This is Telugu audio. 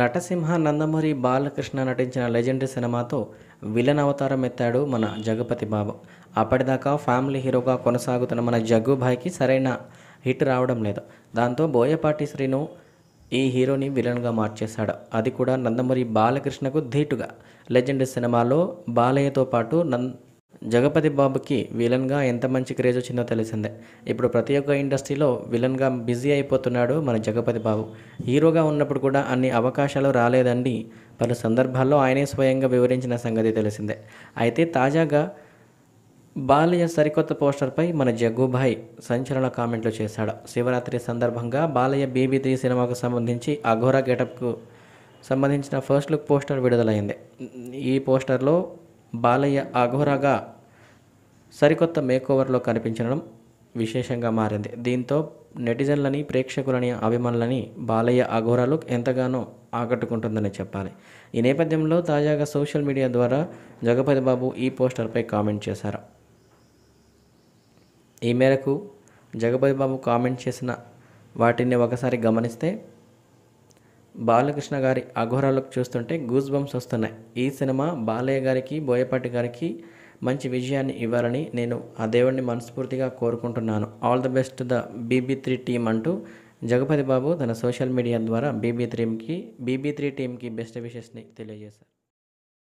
నటసింహ నందమూరి బాలకృష్ణ నటించిన లెజెండరీ సినిమాతో విలన్ అవతారం ఎత్తాడు మన జగపతి బాబు అప్పటిదాకా ఫ్యామిలీ హీరోగా కొనసాగుతున్న మన జగ్గుభాయ్కి సరైన హిట్ రావడం లేదు దాంతో బోయపాటి శ్రీను ఈ హీరోని విలన్గా మార్చేశాడు అది కూడా నందమూరి బాలకృష్ణకు ధీటుగా లెజెండరీ సినిమాలో బాలయ్యతో పాటు నన్ జగపతి బాబుకి విలన్గా ఎంత మంచి క్రేజ్ వచ్చిందో తెలిసిందే ఇప్పుడు ప్రతి ఒక్క ఇండస్ట్రీలో విలన్గా బిజీ అయిపోతున్నాడు మన జగపతి బాబు హీరోగా ఉన్నప్పుడు కూడా అన్ని అవకాశాలు రాలేదండి పలు సందర్భాల్లో ఆయనే స్వయంగా వివరించిన సంగతి తెలిసిందే అయితే తాజాగా బాలయ్య సరికొత్త పోస్టర్పై మన జగ్గుభాయ్ సంచలన కామెంట్లు చేశాడు శివరాత్రి సందర్భంగా బాలయ్య బీబీ త్రీ సినిమాకు సంబంధించి అఘోరా గెటప్కు సంబంధించిన ఫస్ట్ లుక్ పోస్టర్ విడుదలైంది ఈ పోస్టర్లో బాలయ్య అఘోరాగా సరికొత్త మేకోవర్లో కనిపించడం విశేషంగా మారింది దీంతో నెటిజన్లని ప్రేక్షకులని అభిమానులని బాలయ్య అఘోరాలు ఎంతగానో ఆకట్టుకుంటుందని చెప్పాలి ఈ నేపథ్యంలో తాజాగా సోషల్ మీడియా ద్వారా జగపతి బాబు ఈ పోస్టర్పై కామెంట్ చేశారు ఈ మేరకు జగపతి బాబు కామెంట్ చేసిన వాటిని ఒకసారి గమనిస్తే బాలకృష్ణ గారి అఘోరాలకు చూస్తుంటే గూజ్ బంప్స్ వస్తున్నాయి ఈ సినిమా బాలయ్య గారికి బోయపాటి గారికి మంచి విజయాన్ని ఇవ్వాలని నేను ఆ దేవుణ్ణి మనస్ఫూర్తిగా కోరుకుంటున్నాను all the best the BB three team అంటూ జగపతి బాబు తన సోషల్ మీడియా ద్వారా బీబీ త్రీమ్కి బీబీ త్రీ టీమ్కి బెస్ట్ విషెస్ని తెలియజేశారు